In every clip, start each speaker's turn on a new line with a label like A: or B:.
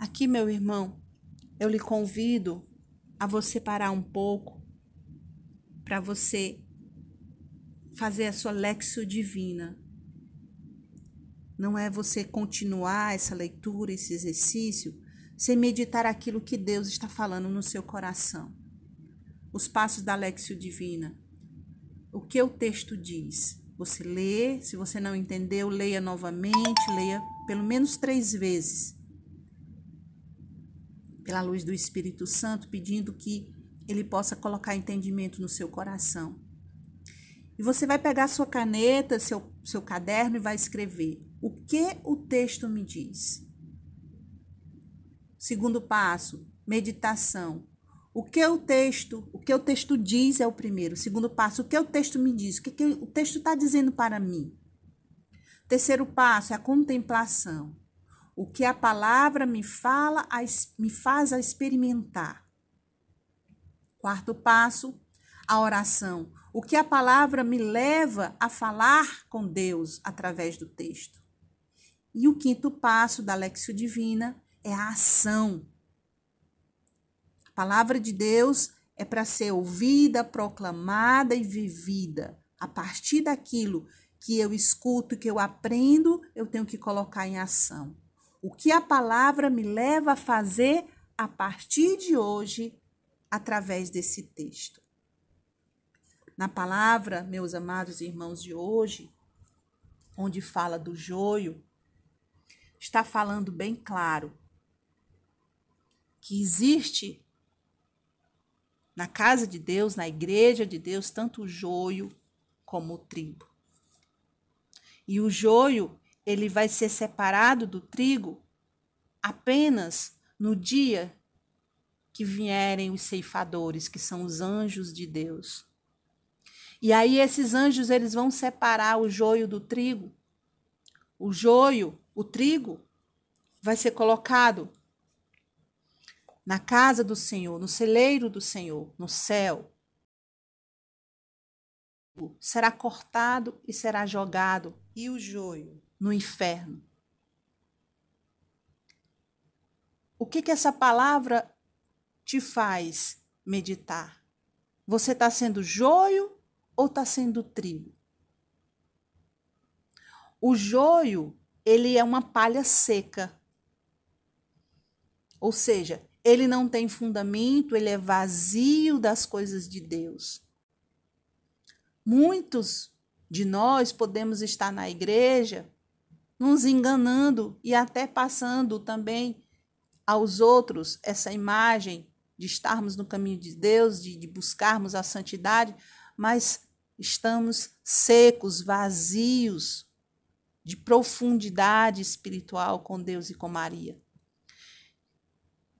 A: Aqui, meu irmão, eu lhe convido a você parar um pouco para você fazer a sua lexio divina. Não é você continuar essa leitura, esse exercício, sem meditar aquilo que Deus está falando no seu coração. Os passos da lexio divina. O que o texto diz? Você lê, se você não entendeu, leia novamente, leia pelo menos três vezes pela luz do Espírito Santo, pedindo que ele possa colocar entendimento no seu coração. E você vai pegar sua caneta, seu, seu caderno e vai escrever o que o texto me diz. Segundo passo, meditação. O que o texto, o que o texto diz é o primeiro. Segundo passo, o que o texto me diz, o que, que o texto está dizendo para mim. Terceiro passo é a contemplação. O que a palavra me fala, a, me faz a experimentar. Quarto passo, a oração. O que a palavra me leva a falar com Deus através do texto. E o quinto passo da Lexio Divina é a ação. A palavra de Deus é para ser ouvida, proclamada e vivida. A partir daquilo que eu escuto, que eu aprendo, eu tenho que colocar em ação. O que a palavra me leva a fazer a partir de hoje através desse texto? Na palavra, meus amados irmãos de hoje, onde fala do joio, está falando bem claro que existe na casa de Deus, na igreja de Deus, tanto o joio como o trigo. E o joio, ele vai ser separado do trigo apenas no dia que vierem os ceifadores, que são os anjos de Deus. E aí esses anjos eles vão separar o joio do trigo. O joio, o trigo vai ser colocado na casa do Senhor, no celeiro do Senhor, no céu. Será cortado e será jogado. E o joio? no inferno. O que, que essa palavra te faz meditar? Você está sendo joio ou está sendo trigo? O joio, ele é uma palha seca. Ou seja, ele não tem fundamento, ele é vazio das coisas de Deus. Muitos de nós podemos estar na igreja nos enganando e até passando também aos outros essa imagem de estarmos no caminho de Deus, de, de buscarmos a santidade, mas estamos secos, vazios de profundidade espiritual com Deus e com Maria.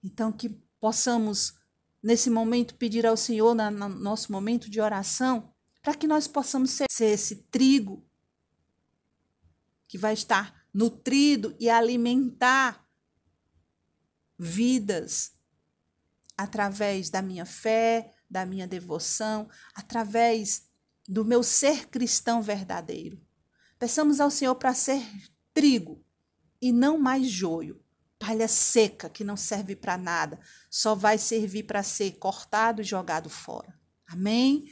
A: Então, que possamos, nesse momento, pedir ao Senhor, no nosso momento de oração, para que nós possamos ser, ser esse trigo que vai estar nutrido e alimentar vidas através da minha fé, da minha devoção, através do meu ser cristão verdadeiro. Peçamos ao Senhor para ser trigo e não mais joio, palha seca que não serve para nada, só vai servir para ser cortado e jogado fora. Amém?